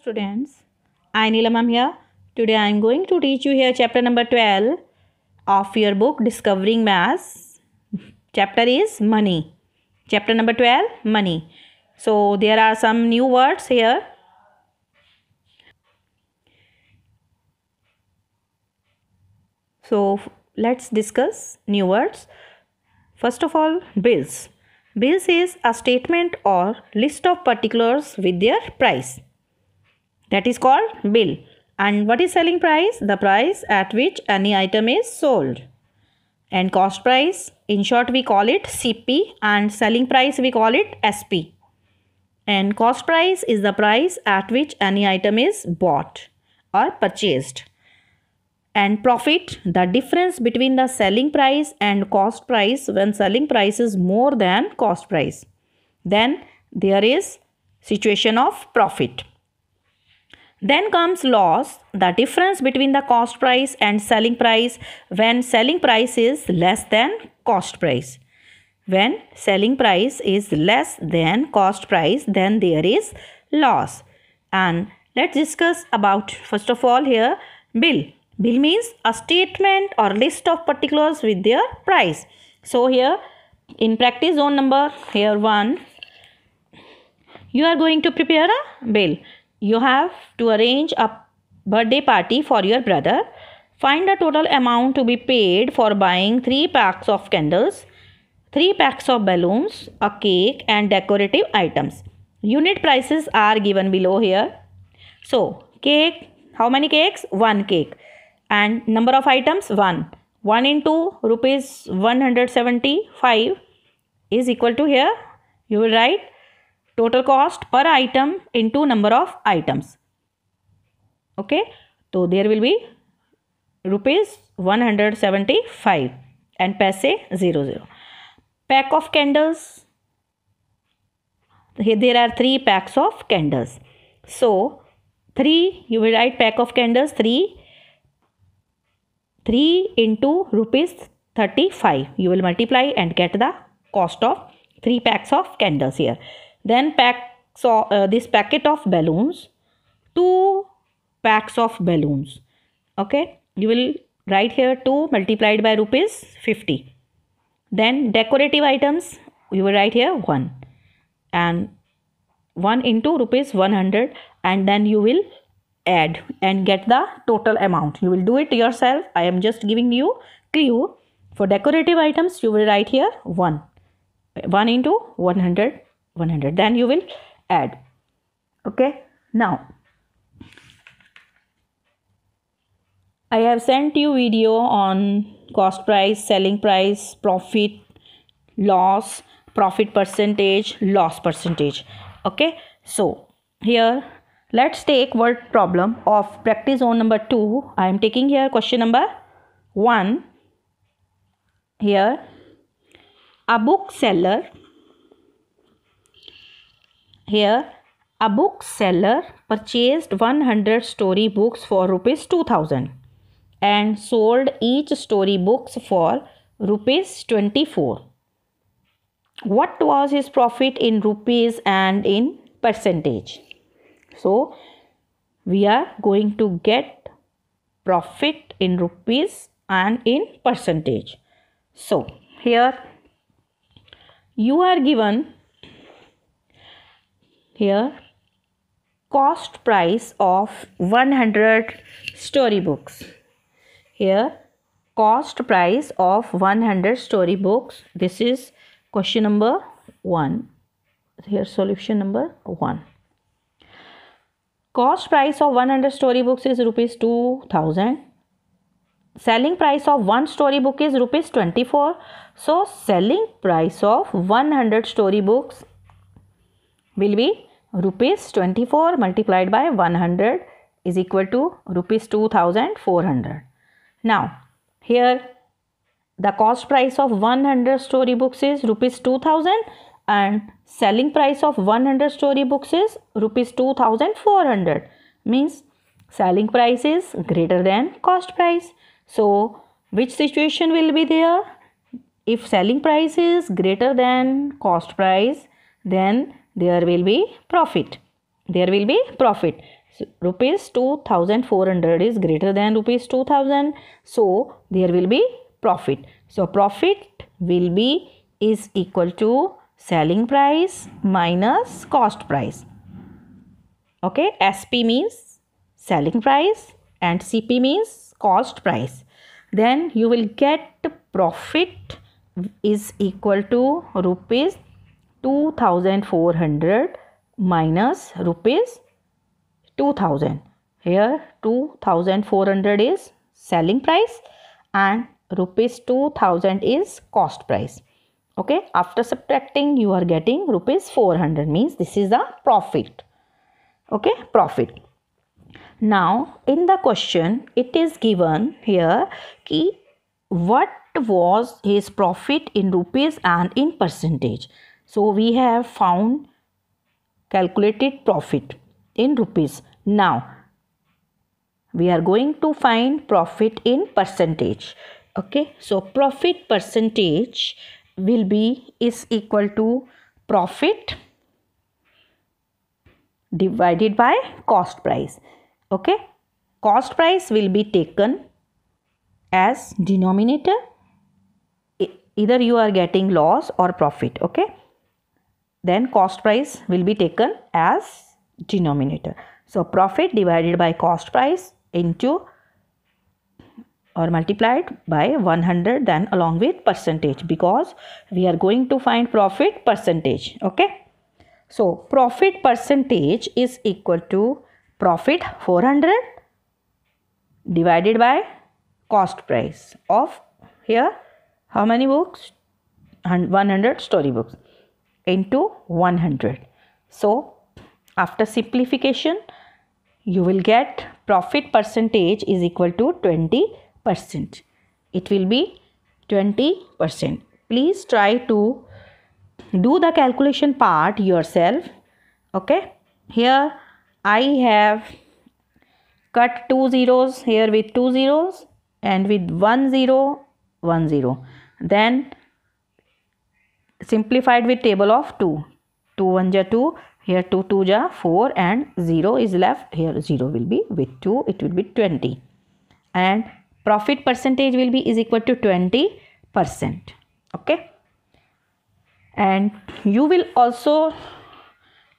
students. I Neelam am here. Today I am going to teach you here chapter number 12 of your book Discovering Maths. Chapter is money. Chapter number 12 money. So there are some new words here. So let's discuss new words. First of all bills. Bills is a statement or list of particulars with their price. That is called bill. And what is selling price? The price at which any item is sold. And cost price, in short we call it CP and selling price we call it SP. And cost price is the price at which any item is bought or purchased. And profit, the difference between the selling price and cost price when selling price is more than cost price. Then there is situation of profit. Then comes loss, the difference between the cost price and selling price when selling price is less than cost price. When selling price is less than cost price, then there is loss. And let's discuss about, first of all here, bill. Bill means a statement or list of particulars with their price. So here, in practice zone number here 1, you are going to prepare a bill you have to arrange a birthday party for your brother. Find the total amount to be paid for buying 3 packs of candles, 3 packs of balloons, a cake and decorative items. Unit prices are given below here. So, cake, how many cakes? 1 cake. And number of items? 1. 1 into rupees 175 is equal to here. You will write total cost per item into number of items okay so there will be rupees 175 and paise 00 pack of candles here there are three packs of candles so three you will write pack of candles three 3 into rupees 35 you will multiply and get the cost of 3 packs of candles here then pack uh, this packet of balloons two packs of balloons okay you will write here 2 multiplied by rupees 50 then decorative items you will write here 1 and 1 into rupees 100 and then you will add and get the total amount you will do it yourself i am just giving you clue for decorative items you will write here 1 1 into 100 100 then you will add okay now I have sent you video on cost price, selling price, profit, loss, profit percentage, loss percentage. Okay, so here let's take word problem of practice on number 2. I am taking here question number 1. Here a bookseller here, a bookseller purchased 100 story books for rupees 2000 and sold each story books for rupees 24. What was his profit in rupees and in percentage? So, we are going to get profit in rupees and in percentage. So, here you are given here cost price of 100 storybooks here cost price of 100 storybooks this is question number 1 here solution number 1 cost price of 100 storybooks is rupees 2000 selling price of one storybook is rupees 24 so selling price of 100 storybooks will be rupees 24 multiplied by 100 is equal to rupees 2400. Now, here the cost price of 100 story books is rupees 2000 and selling price of 100 story books is rupees 2400 means selling price is greater than cost price. So, which situation will be there? If selling price is greater than cost price, then there will be profit there will be profit so, rupees 2400 is greater than rupees 2000 so there will be profit so profit will be is equal to selling price minus cost price okay sp means selling price and cp means cost price then you will get profit is equal to rupees 2400 minus rupees 2000 here 2400 is selling price and rupees 2000 is cost price okay after subtracting you are getting rupees 400 means this is the profit okay profit now in the question it is given here ki what was his profit in rupees and in percentage so we have found calculated profit in rupees. Now we are going to find profit in percentage. Okay, so profit percentage will be is equal to profit divided by cost price. Okay, cost price will be taken as denominator either you are getting loss or profit okay then cost price will be taken as denominator. So profit divided by cost price into or multiplied by 100 then along with percentage because we are going to find profit percentage okay so profit percentage is equal to profit 400 divided by cost price of here how many books 100 storybooks into 100. So after simplification you will get profit percentage is equal to 20%. It will be 20%. Please try to do the calculation part yourself. Okay. Here I have cut two zeros here with two zeros and with one zero, one zero. Then simplified with table of 2. 2 1 ja 2, here 2 2 ja 4 and 0 is left. Here 0 will be with 2, it will be 20. And profit percentage will be is equal to 20%. Okay. And you will also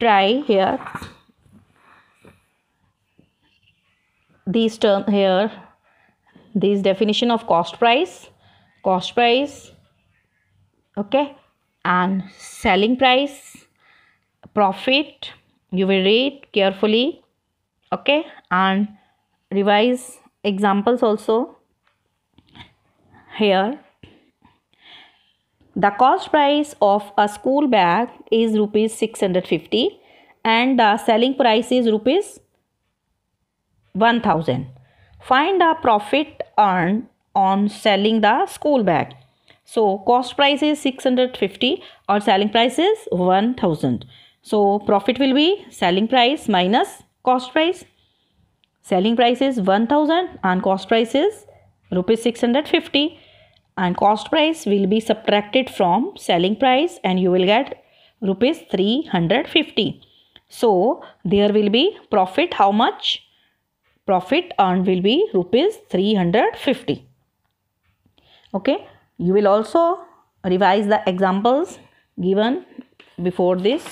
try here these term here these definition of cost price cost price okay and selling price profit you will read carefully okay and revise examples also here the cost price of a school bag is rupees 650 and the selling price is rupees 1000 find the profit earned on selling the school bag so cost price is 650 or selling price is 1000. So profit will be selling price minus cost price. Selling price is 1000 and cost price is rupees 650 and cost price will be subtracted from selling price and you will get rupees 350. So there will be profit how much? Profit earned will be rupees 350. Okay. You will also revise the examples given before this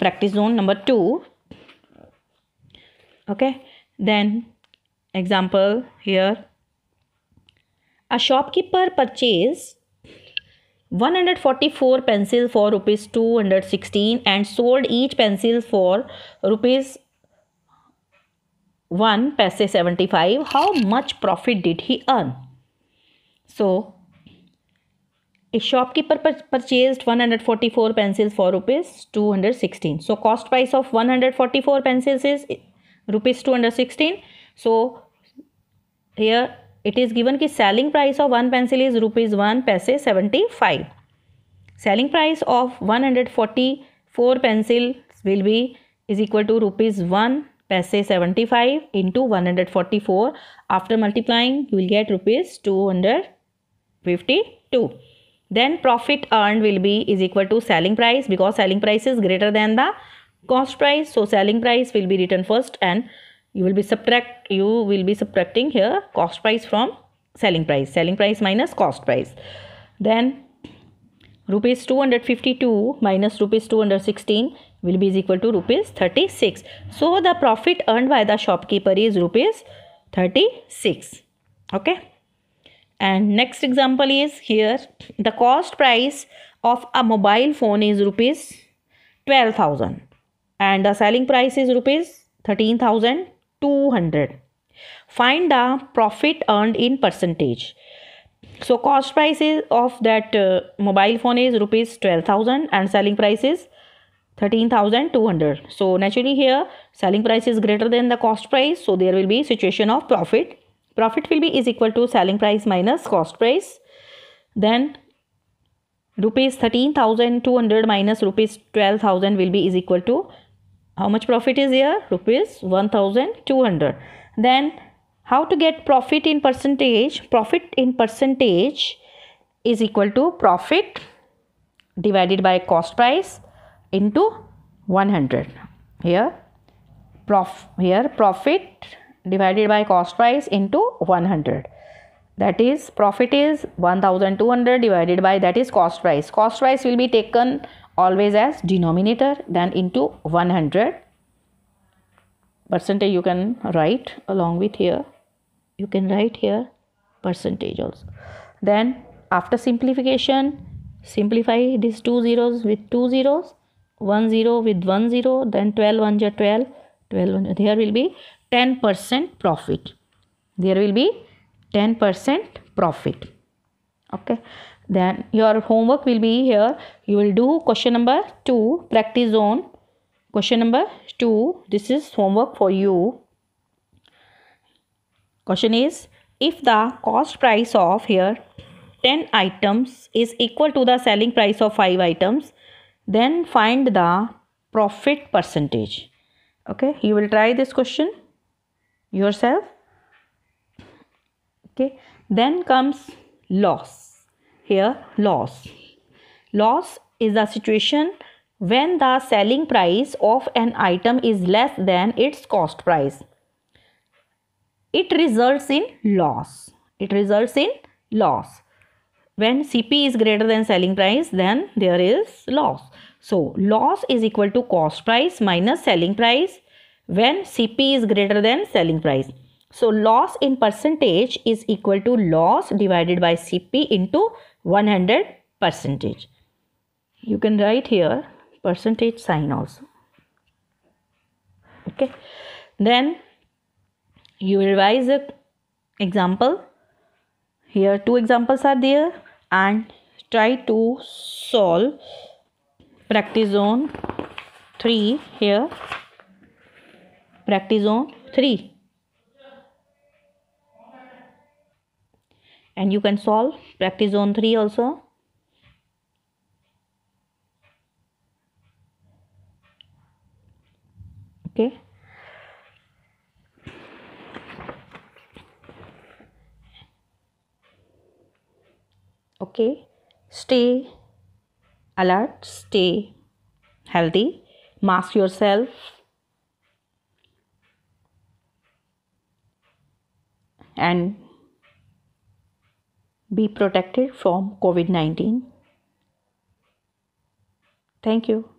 practice zone number 2 okay then example here a shopkeeper purchased 144 pencils for rupees 216 and sold each pencil for rupees 1 paise 75 how much profit did he earn so a shopkeeper purchased 144 pencils for rupees 216. So cost price of 144 pencils is rupees 216. So here it is given कि selling price of one pencil is rupees 1 पैसे 75. Selling price of 144 pencils will be is equal to rupees 1 पैसे 75 into 144 after multiplying you will get rupees 200 52 then profit earned will be is equal to selling price because selling price is greater than the cost price so selling price will be written first and you will be subtract you will be subtracting here cost price from selling price selling price minus cost price then rupees 252 minus rupees 216 will be is equal to rupees 36 so the profit earned by the shopkeeper is rupees 36 okay and next example is here the cost price of a mobile phone is rupees 12000 and the selling price is rupees 13200 find the profit earned in percentage so cost price is of that uh, mobile phone is rupees 12000 and selling price is 13200 so naturally here selling price is greater than the cost price so there will be situation of profit profit will be is equal to selling price minus cost price then rupees 13200 minus rupees 12000 will be is equal to how much profit is here rupees 1200 then how to get profit in percentage profit in percentage is equal to profit divided by cost price into 100 here prof here profit divided by cost price into 100 that is profit is 1200 divided by that is cost price cost price will be taken always as denominator then into 100 percentage you can write along with here you can write here percentage also then after simplification simplify these two zeros with two zeros one zero with one zero then 12 1 12 12 1 here will be 10% profit there will be 10% profit okay then your homework will be here you will do question number 2 practice on question number 2 this is homework for you question is if the cost price of here 10 items is equal to the selling price of 5 items then find the profit percentage okay you will try this question yourself okay then comes loss here loss loss is a situation when the selling price of an item is less than its cost price it results in loss it results in loss when cp is greater than selling price then there is loss so loss is equal to cost price minus selling price when CP is greater than selling price. So loss in percentage is equal to loss divided by CP into 100 percentage. You can write here percentage sign also. Okay. Then you revise the example. Here two examples are there and try to solve practice zone 3 here practice on 3 and you can solve practice on 3 also okay okay stay alert stay healthy mask yourself and be protected from COVID 19. Thank you.